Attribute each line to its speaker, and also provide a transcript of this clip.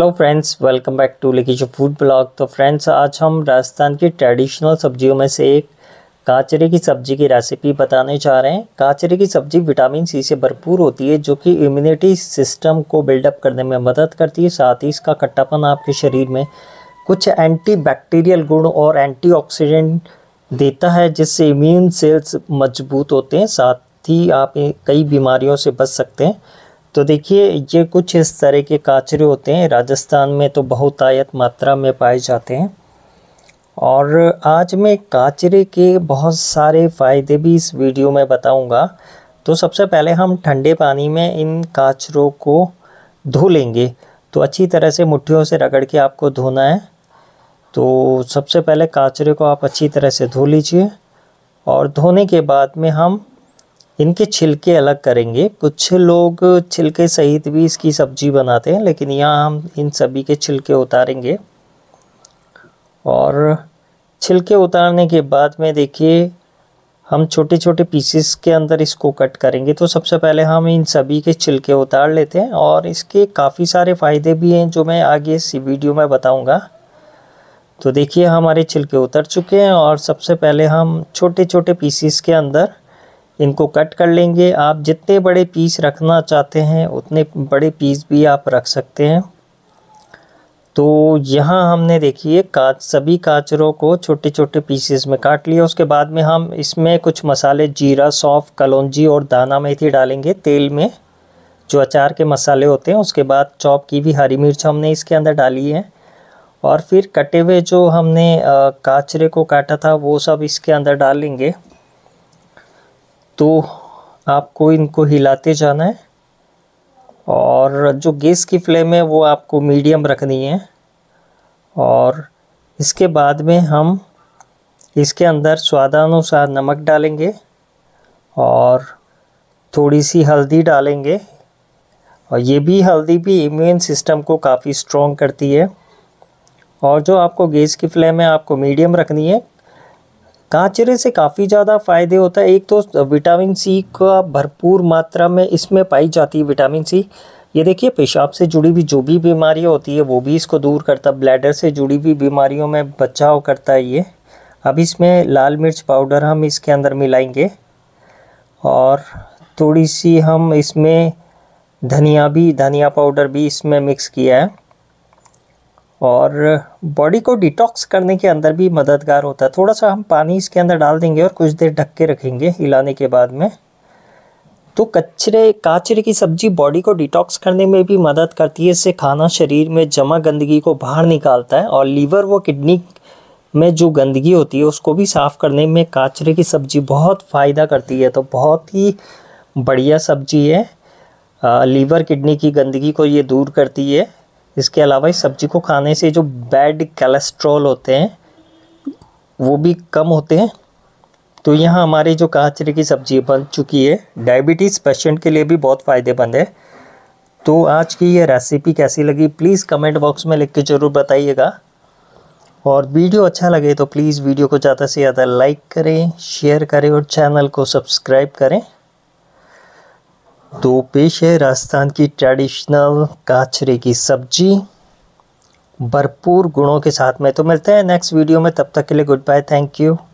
Speaker 1: hello friends welcome back to जो food blog तो friends तो आज हम राजस्थान की ट्रेडिशनल सब्जियों में से एक काचरे की सब्जी की रेसिपी बताने जा रहे हैं काचरे की सब्जी विटामिन सी से भरपूर होती है जो कि इम्यूनिटी सिस्टम को बिल्डअप करने में मदद करती है साथ ही इसका खट्टापन आपके शरीर में कुछ एंटी गुण और एंटी देता है जिससे इम्यून सेल्स मजबूत होते हैं साथ ही आप कई बीमारियों से बच सकते हैं तो देखिए ये कुछ इस तरह के काचरे होते हैं राजस्थान में तो बहुत आयत मात्रा में पाए जाते हैं और आज मैं काचरे के बहुत सारे फ़ायदे भी इस वीडियो में बताऊंगा तो सबसे पहले हम ठंडे पानी में इन काचरों को धो लेंगे तो अच्छी तरह से मुट्ठियों से रगड़ के आपको धोना है तो सबसे पहले काचरे को आप अच्छी तरह से धो लीजिए और धोने के बाद में हम इनके छिलके अलग करेंगे कुछ लोग छिलके सहित भी इसकी सब्जी बनाते हैं लेकिन यहाँ हम इन सभी के छिलके उतारेंगे और छिलके उतारने के बाद में देखिए हम छोटे छोटे पीसेस के अंदर इसको कट करेंगे तो सबसे पहले हम इन सभी के छिलके उतार लेते हैं और इसके काफ़ी सारे फ़ायदे भी हैं जो मैं आगे इस वीडियो में बताऊंगा तो देखिए हमारे छिलके उतर चुके हैं और सबसे पहले हम छोटे छोटे पीसेस के अंदर इनको कट कर लेंगे आप जितने बड़े पीस रखना चाहते हैं उतने बड़े पीस भी आप रख सकते हैं तो यहाँ हमने देखिए का सभी काचरों को छोटे छोटे पीसेस में काट लिया उसके बाद में हम इसमें कुछ मसाले जीरा सौंफ कलौजी और दाना मेथी डालेंगे तेल में जो अचार के मसाले होते हैं उसके बाद चॉप की भी हरी मिर्च हमने इसके अंदर डाली है और फिर कटे हुए जो हमने काचरे को काटा था वो सब इसके अंदर डालेंगे तो आपको इनको हिलाते जाना है और जो गैस की फ्लेम है वो आपको मीडियम रखनी है और इसके बाद में हम इसके अंदर स्वादानुसार नमक डालेंगे और थोड़ी सी हल्दी डालेंगे और ये भी हल्दी भी इम्यून सिस्टम को काफ़ी स्ट्रॉन्ग करती है और जो आपको गैस की फ्लेम है आपको मीडियम रखनी है कांचरे से काफ़ी ज़्यादा फायदे होता है एक तो विटामिन सी का भरपूर मात्रा में इसमें पाई जाती है विटामिन सी ये देखिए पेशाब से जुड़ी हुई जो भी बीमारियाँ होती है वो भी इसको दूर करता है ब्लैडर से जुड़ी हुई बीमारियों में बचाव करता है ये अब इसमें लाल मिर्च पाउडर हम इसके अंदर मिलाएंगे और थोड़ी सी हम इसमें धनिया भी धनिया पाउडर भी इसमें मिक्स किया है और बॉडी को डिटॉक्स करने के अंदर भी मददगार होता है थोड़ा सा हम पानी इसके अंदर डाल देंगे और कुछ देर ढक के रखेंगे हिलाने के बाद में तो कचरे काचरे की सब्जी बॉडी को डिटॉक्स करने में भी मदद करती है इससे खाना शरीर में जमा गंदगी को बाहर निकालता है और लीवर व किडनी में जो गंदगी होती है उसको भी साफ़ करने में काचरे की सब्ज़ी बहुत फ़ायदा करती है तो बहुत ही बढ़िया सब्जी है आ, लीवर किडनी की गंदगी को ये दूर करती है इसके अलावा इस सब्जी को खाने से जो बैड कोलेस्ट्रॉल होते हैं वो भी कम होते हैं तो यहाँ हमारी जो काचरे की सब्जी बन चुकी है डायबिटीज़ पेशेंट के लिए भी बहुत फ़ायदेमंद है तो आज की ये रेसिपी कैसी लगी प्लीज़ कमेंट बॉक्स में लिख के ज़रूर बताइएगा और वीडियो अच्छा लगे तो प्लीज़ वीडियो को ज़्यादा से ज़्यादा लाइक करें शेयर करें और चैनल को सब्सक्राइब करें तो पेश है राजस्थान की ट्रेडिशनल काचरे की सब्जी भरपूर गुणों के साथ में तो मिलते हैं नेक्स्ट वीडियो में तब तक के लिए गुड बाय थैंक यू